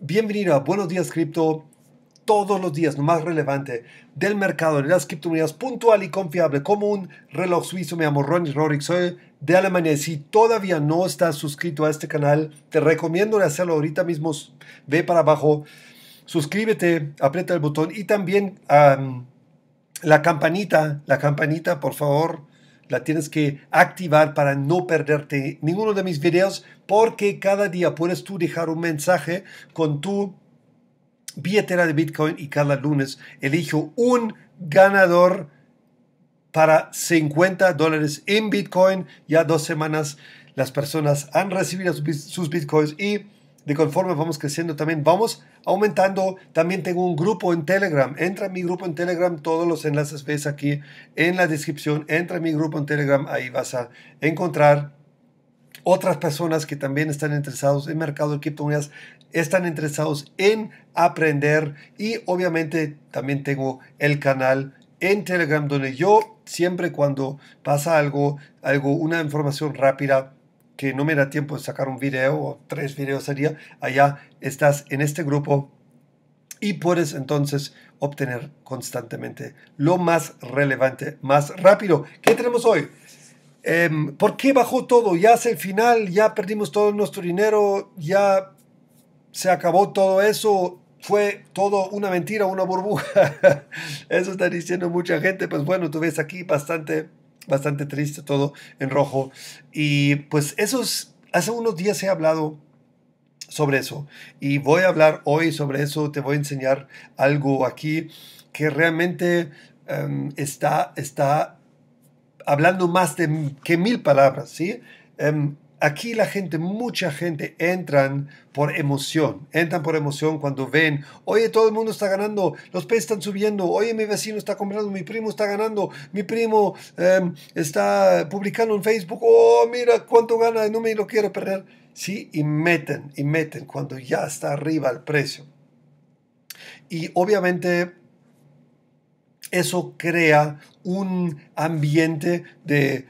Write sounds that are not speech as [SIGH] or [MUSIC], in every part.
Bienvenido a Buenos Días Cripto. Todos los días, lo más relevante del mercado de las criptomonedas, puntual y confiable, como un reloj suizo. Me llamo Ronnie Rorick, soy de Alemania. Si todavía no estás suscrito a este canal, te recomiendo hacerlo ahorita mismo. Ve para abajo, suscríbete, aprieta el botón y también la campanita, la campanita, por favor, la tienes que activar para no perderte ninguno de mis videos porque cada día puedes tú dejar un mensaje con tu billetera de Bitcoin y cada lunes elijo un ganador para 50 dólares en Bitcoin. Ya dos semanas las personas han recibido sus Bitcoins y de conforme vamos creciendo también vamos aumentando. También tengo un grupo en Telegram. Entra a mi grupo en Telegram. Todos los enlaces ves aquí en la descripción. Entra a mi grupo en Telegram. Ahí vas a encontrar otras personas que también están interesados en mercado de criptomonedas, están interesados en aprender y obviamente también tengo el canal en Telegram donde yo siempre cuando pasa algo, algo una información rápida que no me da tiempo de sacar un video o tres videos sería allá estás en este grupo y puedes entonces obtener constantemente lo más relevante, más rápido. ¿Qué tenemos hoy? Em, ¿Por qué bajó todo? Ya es el final, ya perdimos todo nuestro dinero, ya se acabó todo eso, fue todo una mentira, una burbuja. [LAUGHS] eso está diciendo mucha gente. Pues bueno, tú ves aquí bastante, bastante triste todo en rojo. Y pues esos, hace unos días he hablado sobre eso. Y voy a hablar hoy sobre eso, te voy a enseñar algo aquí que realmente em, está, está hablando más de que mil palabras, ¿sí? Em, aquí la gente, mucha gente entran por emoción, entran por emoción cuando ven, oye, todo el mundo está ganando, los precios están subiendo, oye, mi vecino está comprando, mi primo está ganando, mi primo em, está publicando en Facebook, oh, mira cuánto gana, no me lo quiero perder, ¿sí? Y meten, y meten cuando ya está arriba el precio. Y obviamente eso crea un ambiente de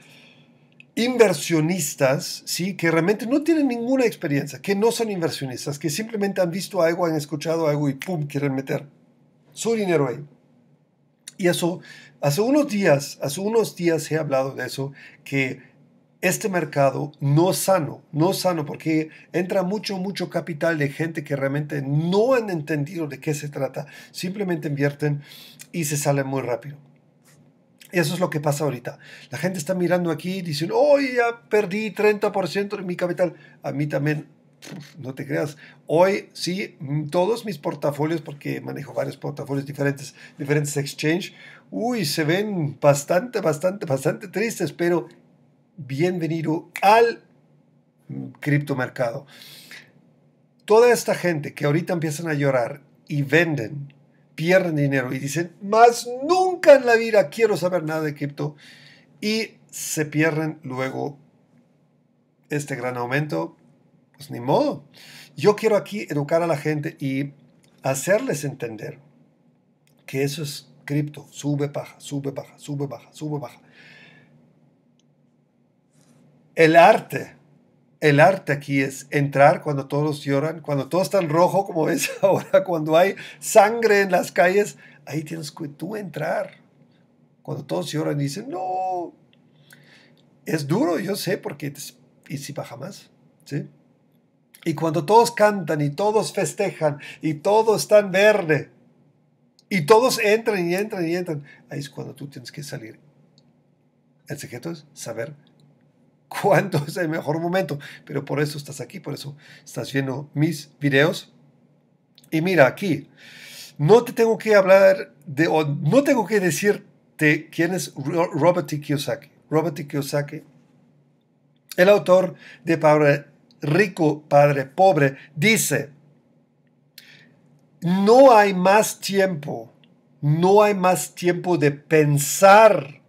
inversionistas, ¿sí? que realmente no tienen ninguna experiencia, que no son inversionistas, que simplemente han visto algo, han escuchado algo y ¡pum! quieren meter su dinero ahí. Y eso, hace unos días, hace unos días he hablado de eso, que este mercado no sano, no sano, porque entra mucho, mucho capital de gente que realmente no han entendido de qué se trata, simplemente invierten y se salen muy rápido. Eso es lo que pasa ahorita. La gente está mirando aquí y dicen, hoy oh, ya perdí 30% de mi capital. A mí también, no te creas. Hoy sí, mm, todos mis portafolios, porque manejo varios portafolios diferentes, diferentes exchange, uy, se ven bastante, bastante, bastante tristes, pero bienvenido al criptomercado. Toda esta gente que ahorita empiezan a llorar y venden, pierden dinero y dicen, más nunca en la vida quiero saber nada de cripto y se pierden luego este gran aumento, pues ni modo. Yo quiero aquí educar a la gente y hacerles entender que eso es cripto, sube, baja, sube, baja, sube, baja, sube, baja el arte, el arte aquí es entrar cuando todos lloran, cuando todo está en rojo, como [LAUGHS] es ahora, cuando hay sangre en las calles, ahí tienes que tú entrar. Cuando todos lloran y dicen, no, es duro, yo sé, porque si va jamás, ¿sí? Y cuando todos cantan y todos festejan y todo está verde y todos entran y entran y entran, ahí es cuando tú tienes que salir. El secreto es saber cuándo es el mejor momento, pero por eso estás aquí, por eso estás viendo mis videos. Y mira aquí, no te tengo que hablar de, no tengo que decirte quién es Robert T. Kiyosaki. Robert T. Kiyosaki, el autor de Padre Rico, Padre Pobre, dice, no hay más tiempo, no hay más tiempo de pensar,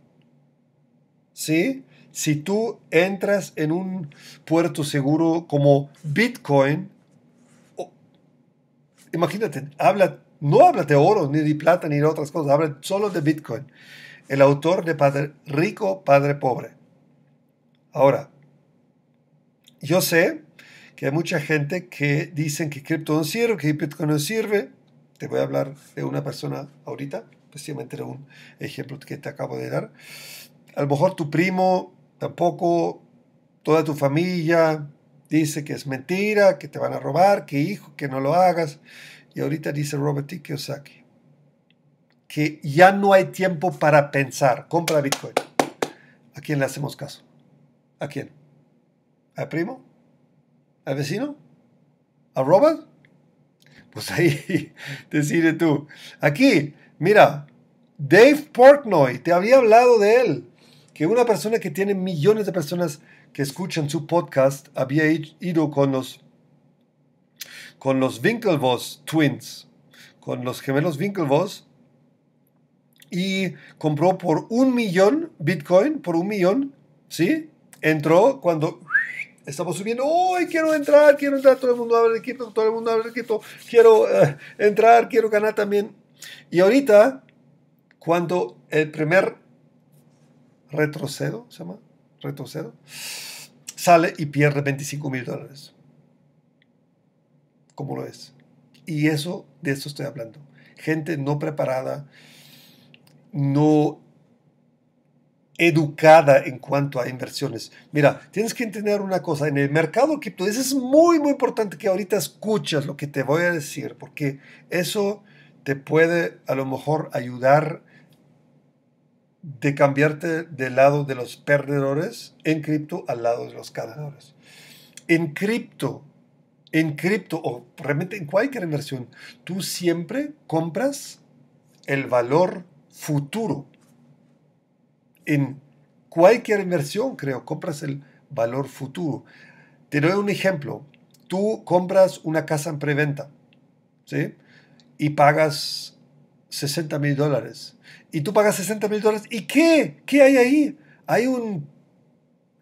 ¿sí? si tú entras en un puerto seguro como Bitcoin, imagínate, habla, no habla de oro, ni de plata, ni de otras cosas, habla solo de Bitcoin. El autor de Padre Rico, Padre Pobre. Ahora, yo sé que hay mucha gente que dicen que cripto no sirve, que Bitcoin no sirve. Te voy a hablar de una persona ahorita, precisamente de un ejemplo que te acabo de dar. A lo mejor tu primo Tampoco toda tu familia dice que es mentira, que te van a robar, que hijo, que no lo hagas. Y ahorita dice Robert T. Kiyosaki que ya no hay tiempo para pensar. Compra Bitcoin. ¿A quién le hacemos caso? ¿A quién? ¿Al primo? ¿Al vecino? ¿A Robert? Pues ahí [LAUGHS] decide tú. Aquí, mira, Dave Portnoy, te había hablado de él que una persona que tiene millones de personas que escuchan su podcast había ido con los, con los Winklevoss Twins, con los gemelos Winklevoss, y compró por un millón Bitcoin, por un millón, ¿sí? Entró cuando estamos subiendo, hoy quiero entrar, quiero entrar, todo el mundo habla el equipo, todo el mundo habla el equipo. quiero eh, entrar, quiero ganar también. Y ahorita, cuando el primer Retrocedo, se llama, Retrocedo, sale y pierde 25 mil dólares. ¿Cómo lo es? Y eso, de eso estoy hablando. Gente no preparada, no educada en cuanto a inversiones. Mira, tienes que entender una cosa, en el mercado cripto, eso es muy, muy importante que ahorita escuches lo que te voy a decir, porque eso te puede a lo mejor ayudar de cambiarte del lado de los perdedores en cripto al lado de los ganadores. En cripto, en cripto o realmente en cualquier inversión, tú siempre compras el valor futuro. En cualquier inversión, creo, compras el valor futuro. Te doy un ejemplo. Tú compras una casa en preventa ¿sí? y pagas 60 mil dólares. Y tú pagas 60 mil dólares. ¿Y qué? ¿Qué hay ahí? Hay un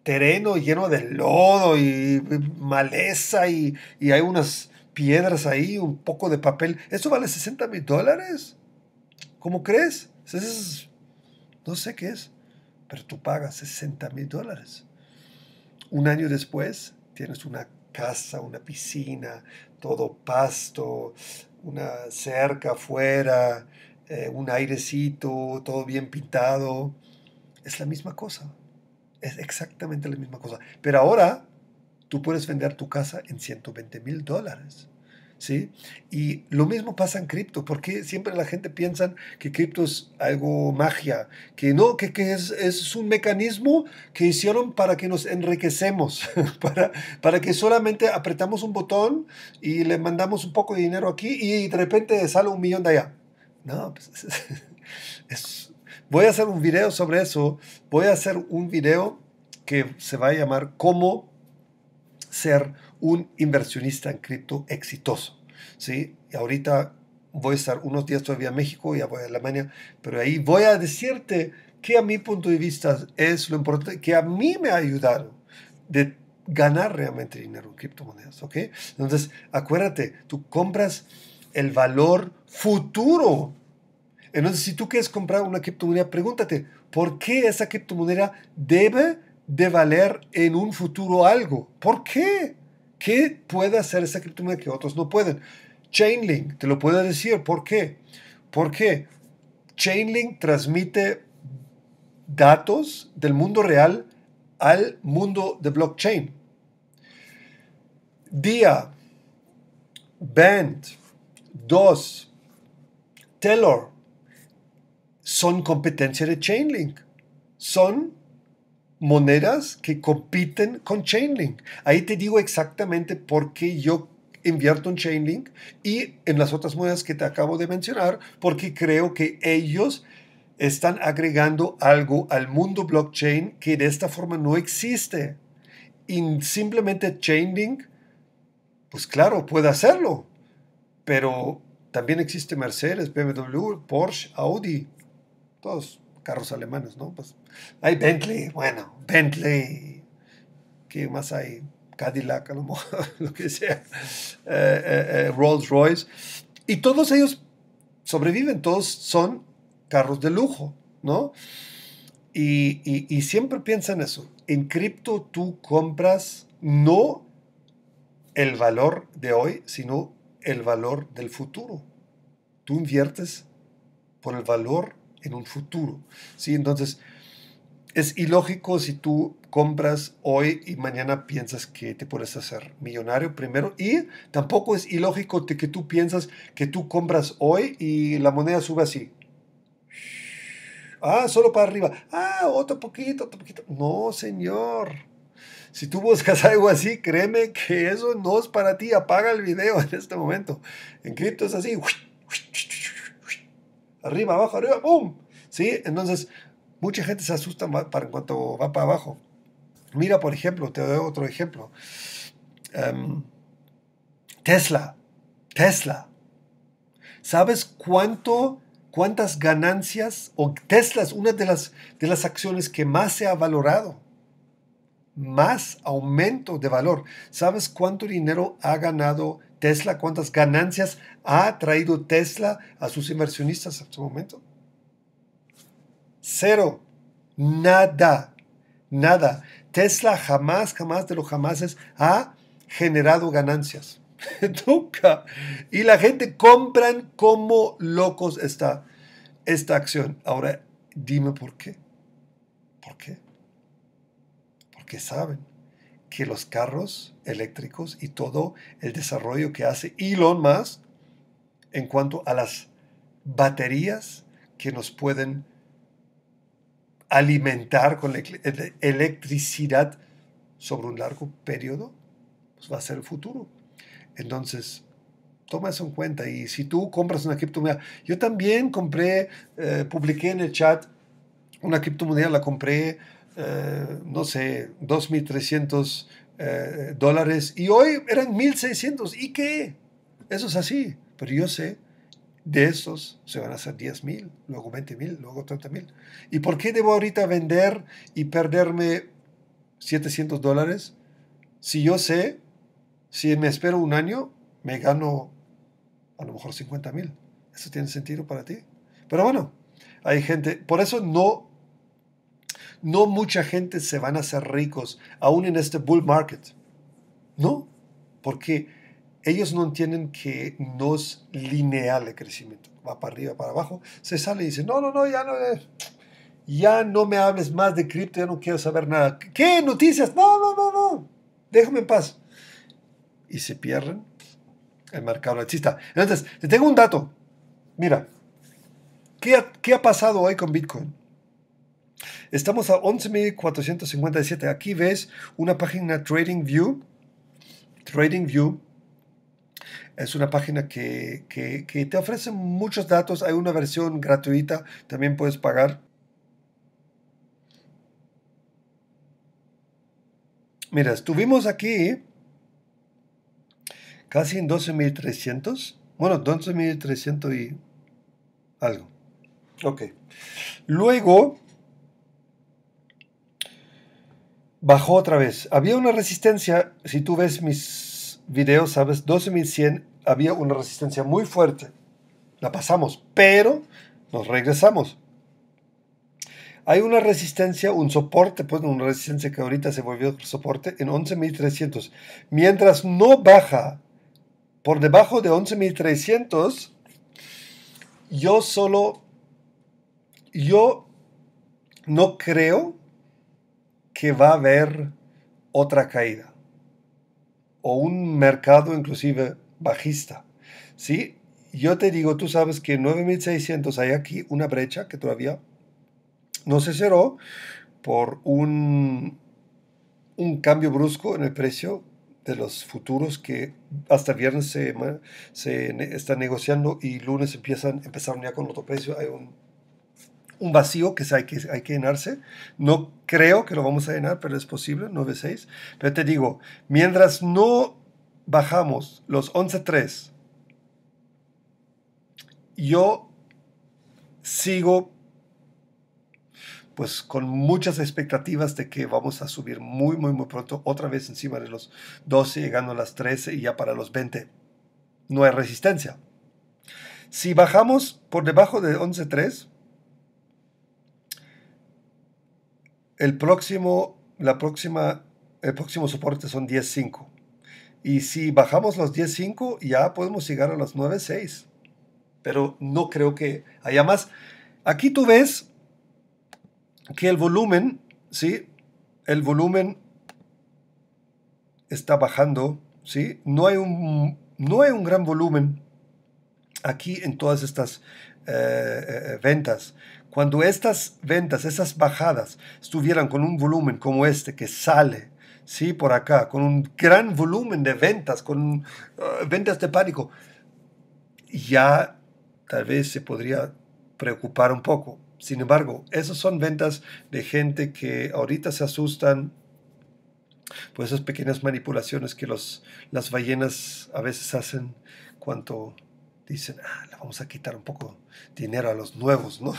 terreno lleno de lodo y maleza y, hay unas piedras ahí, un poco de papel. ¿Eso vale 60 mil dólares? ¿Cómo crees? no sé qué es, pero tú pagas 60 mil dólares. Un año después tienes una casa, una piscina, todo pasto, una cerca afuera, eh, un airecito, todo bien pintado. Es la misma cosa. Es exactamente la misma cosa. Pero ahora tú puedes vender tu casa en 120 mil dólares. ¿sí? Y lo mismo pasa en cripto, porque siempre la gente piensa que cripto es algo magia, que no, que, es, un mecanismo que hicieron para que nos enriquecemos, [LAUGHS] para, que solamente apretamos un botón y le mandamos un poco de dinero aquí y de repente sale un millón de allá. No, pues, [LAUGHS] es, voy a hacer un video sobre eso, voy a hacer un video que se va a llamar cómo ser un inversionista en cripto exitoso. ¿sí? Y ahorita voy a estar unos días todavía en México, ya voy a Alemania, pero ahí voy a decirte que a mi punto de vista es lo importante, que a mí me ayudaron de ganar realmente dinero en criptomonedas. ¿ok? Entonces, acuérdate, tú compras el valor futuro. Entonces, si tú quieres comprar una criptomoneda, pregúntate, ¿por qué esa criptomoneda debe de valer en un futuro algo? ¿Por qué? ¿Qué puede hacer esa criptomoneda que otros no pueden? Chainlink, te lo puedo decir. ¿Por qué? Porque Chainlink transmite datos del mundo real al mundo de blockchain. DIA, Band, DOS, Teller, son competencia de Chainlink. Son monedas que compiten con Chainlink. Ahí te digo exactamente por qué yo invierto en Chainlink y en las otras monedas que te acabo de mencionar, porque creo que ellos están agregando algo al mundo blockchain que de esta forma no existe. Y simplemente Chainlink, pues claro, puede hacerlo, pero también existe Mercedes, BMW, Porsche, Audi, todos carros alemanes, ¿no? Pues hay Bentley, bueno, Bentley, ¿qué más hay? Cadillac, a lo mejor, [LAUGHS] lo que sea, eh, eh, eh, Rolls Royce, y todos ellos sobreviven, todos son carros de lujo, ¿no? Y, siempre piensa en eso, en cripto tú compras no el valor de hoy, sino el valor del futuro. Tú inviertes por el valor en un futuro. ¿sí? Entonces, es ilógico si tú compras hoy y mañana piensas que te puedes hacer millonario primero. Y tampoco es ilógico que tú piensas que tú compras hoy y la moneda sube así. Ah, solo para arriba. Ah, otro poquito, otro poquito. No, señor. Si tú buscas algo así, créeme que eso no es para ti. Apaga el video en este momento. En cripto es así arriba, abajo, arriba, boom. ¿Sí? Entonces, mucha gente se asusta para en cuanto va para abajo. Mira, por ejemplo, te doy otro ejemplo. Em, Tesla. Tesla. ¿Sabes cuánto, cuántas ganancias? O Tesla es una de las, de las acciones que más se ha valorado. Más aumento de valor. ¿Sabes cuánto dinero ha ganado Tesla, cuántas ganancias ha traído Tesla a sus inversionistas hasta este momento. Cero. Nada. Nada. Tesla jamás, jamás de los jamases ha generado ganancias. [LAUGHS] Nunca. Y la gente compran como locos esta, esta acción. Ahora, dime por qué. ¿Por qué? Porque saben que los carros eléctricos y todo el desarrollo que hace Elon Musk en cuanto a las baterías que nos pueden alimentar con electricidad sobre un largo periodo, pues va a ser el futuro. Entonces, toma eso en cuenta. Y si tú compras una criptomoneda, yo también compré, eh, publiqué en el chat una criptomoneda, la compré eh, no sé, 2.300 eh, dólares y hoy eran 1.600. ¿Y qué? Eso es así. Pero yo sé, de esos se van a hacer 10.000, luego 20.000, luego 30.000. ¿Y por qué debo ahorita vender y perderme 700 dólares si yo sé, si me espero un año, me gano a lo mejor 50.000? ¿Eso tiene sentido para ti? Pero bueno, hay gente, por eso no no mucha gente se van a hacer ricos, aún en este bull market. No, porque ellos no entienden que no es lineal el crecimiento. Va para arriba, para abajo, se sale y dice, no, no, no, ya no, eh, ya no me hables más de cripto, ya no quiero saber nada. ¿Qué? ¿Noticias? No, no, no, no. Déjame en paz. Y se pierden el mercado alcista. Entonces, te tengo un dato. Mira, qué ha pasado hoy con Bitcoin? Estamos a 11.457. Aquí ves una página TradingView. TradingView es una página que, que, que, te ofrece muchos datos. Hay una versión gratuita, también puedes pagar. Mira, estuvimos aquí casi en 12.300. Bueno, 12.300 y algo. Ok. Luego bajó otra vez. Había una resistencia, si tú ves mis videos, sabes, 12.100, había una resistencia muy fuerte. La pasamos, pero nos regresamos. Hay una resistencia, un soporte, pues una resistencia que ahorita se volvió soporte en 11.300. Mientras no baja por debajo de 11.300, yo solo, yo no creo que va a haber otra caída o un mercado inclusive bajista. ¿sí? Yo te digo, tú sabes que 9.600 hay aquí una brecha que todavía no se cerró por un, un cambio brusco en el precio de los futuros que hasta viernes se, se están negociando y lunes empiezan, empezaron ya con otro precio. Hay un un vacío que hay, que hay que llenarse. No creo que lo vamos a llenar, pero es posible, 9.6. Pero te digo, mientras no bajamos los 11 3 yo sigo pues con muchas expectativas de que vamos a subir muy, muy, muy pronto, otra vez encima de los 12, llegando a las 13 y ya para los 20. No hay resistencia. Si bajamos por debajo de 11.3, El próximo, la próxima, el próximo soporte son 10.5. Y si bajamos los 10.5, ya podemos llegar a los 9.6. Pero no creo que haya más. Aquí tú ves que el volumen, ¿sí? El volumen está bajando, ¿sí? No hay un, no hay un gran volumen aquí en todas estas eh, eh, eh, ventas. Cuando estas ventas, esas bajadas estuvieran con un volumen como este que sale, sí, por acá, con un gran volumen de ventas, con ah, ventas de pánico, ya tal vez se podría preocupar un poco. Sin embargo, esas son ventas de gente que ahorita se asustan por pues esas pequeñas manipulaciones que los, las ballenas a veces hacen cuanto dicen, ah, le vamos a quitar un poco dinero a los nuevos, ¿no?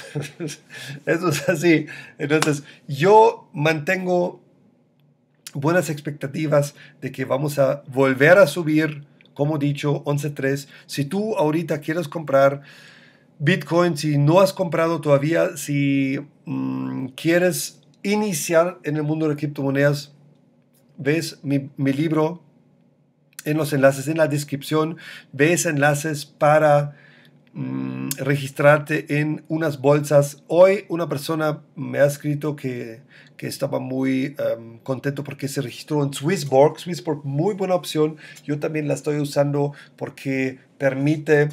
[LAUGHS] Eso es así. Entonces, yo mantengo buenas expectativas de que vamos a volver a subir, como dicho, 11.3. Si tú ahorita quieres comprar Bitcoin, si no has comprado todavía, si mm, quieres iniciar en el mundo de criptomonedas, ves mi, mi libro en los enlaces en la descripción. Ves enlaces para mm, registrarte en unas bolsas. Hoy una persona me ha escrito que, estaba muy em, contento porque se registró en Swissborg. Swissborg, muy buena opción. Yo también la estoy usando porque permite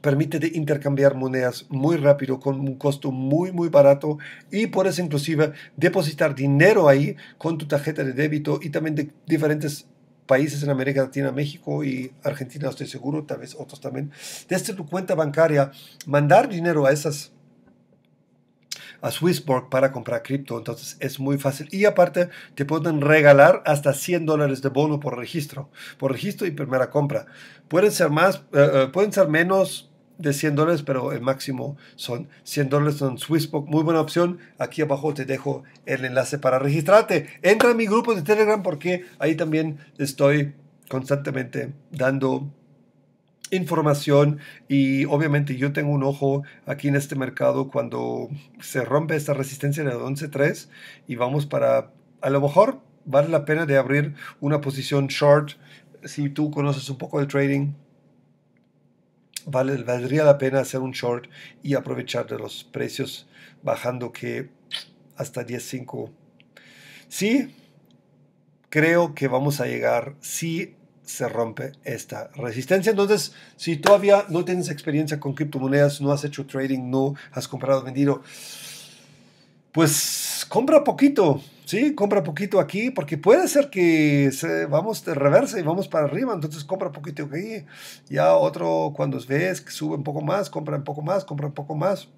permite de intercambiar monedas muy rápido con un costo muy muy barato y puedes inclusive depositar dinero ahí con tu tarjeta de débito y también de diferentes países en América Latina, México y Argentina, estoy seguro, tal vez otros también, desde tu cuenta bancaria, mandar dinero a esas a Swissborg para comprar cripto. Entonces es muy fácil. Y aparte te pueden regalar hasta 100 dólares de bono por registro. Por registro y primera compra. Pueden ser más, eh, eh, pueden ser menos, de 100 dólares, pero el máximo son 100 dólares en Swissbook. Muy buena opción. Aquí abajo te dejo el enlace para registrarte. Entra a mi grupo de Telegram porque ahí también estoy constantemente dando información y obviamente yo tengo un ojo aquí en este mercado cuando se rompe esta resistencia de 11.3 y vamos para a lo mejor vale la pena de abrir una posición short si tú conoces un poco de trading valdría la pena hacer un short y aprovechar de los precios bajando que hasta 10.5. Sí, creo que vamos a llegar si se rompe esta resistencia. Entonces, si todavía no tienes experiencia con criptomonedas, no has hecho trading, no has comprado, vendido, pues compra poquito Sí, compra poquito aquí, porque puede ser que vamos de reversa y vamos para arriba, entonces compra poquito aquí. Ya otro, cuando ves que sube un poco más, compra un poco más, compra un poco más.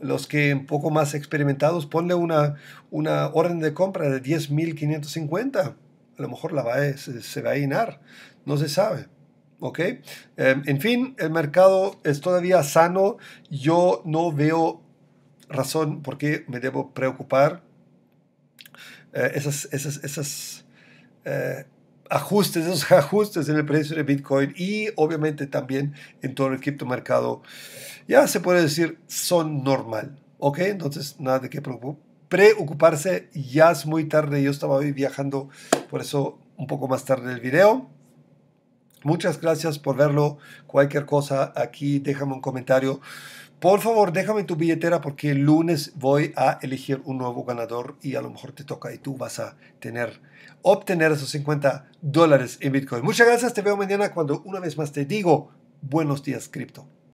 Los que un poco más experimentados, ponle una, una orden de compra de 10.550. A lo mejor la va a, se, va a llenar, no se sabe. ¿ok? Em, en fin, el mercado es todavía sano. Yo no veo razón por qué me debo preocupar. Eh, esas, esas, esas eh, ajustes, esos ajustes en el precio de Bitcoin y obviamente también en todo el criptomercado, ya se puede decir, son normal. ¿Ok? Entonces, nada de qué preocuparse, ya es muy tarde, yo estaba hoy viajando, por eso un poco más tarde el video. Muchas gracias por verlo. Cualquier cosa aquí, déjame un comentario. Por favor, déjame tu billetera porque el lunes voy a elegir un nuevo ganador y a lo mejor te toca y tú vas a tener, obtener esos 50 dólares en Bitcoin. Muchas gracias, te veo mañana cuando una vez más te digo buenos días cripto.